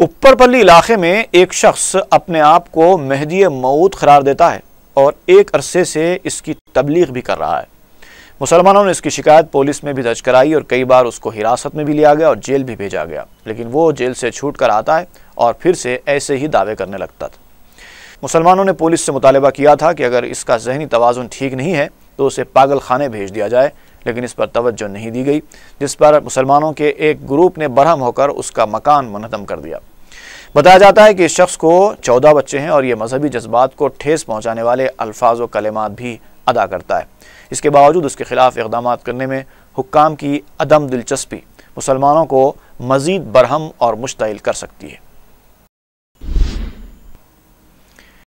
उपरपल्ली इलाके में एक शख्स अपने आप को मेहदी मऊद करार देता है और एक अरसे से इसकी तबलीग भी कर रहा है मुसलमानों ने इसकी शिकायत पुलिस में भी दर्ज कराई और कई बार उसको हिरासत में भी लिया गया और जेल भी भेजा गया लेकिन वो जेल से छूट कर आता है और फिर से ऐसे ही दावे करने लगता था मुसलमानों ने पुलिस से मुतालबा किया था कि अगर इसका जहनी तोज़ुन ठीक नहीं है तो उसे पागल खाने भेज दिया जाए लेकिन इस पर तवज्जो नहीं दी गई जिस पर मुसलमानों के एक ग्रुप ने बरहम होकर उसका मकान मनहदम कर दिया बताया जाता है कि इस शख्स को चौदह बच्चे हैं और ये मजहबी जज्बात को ठेस पहुँचाने वाले अल्फाज व भी अदा करता है इसके बावजूद उसके खिलाफ इकदाम करने में हुकाम की अदम दिलचस्पी मुसलमानों को मज़ीद बरहम और मुश्तिल कर सकती है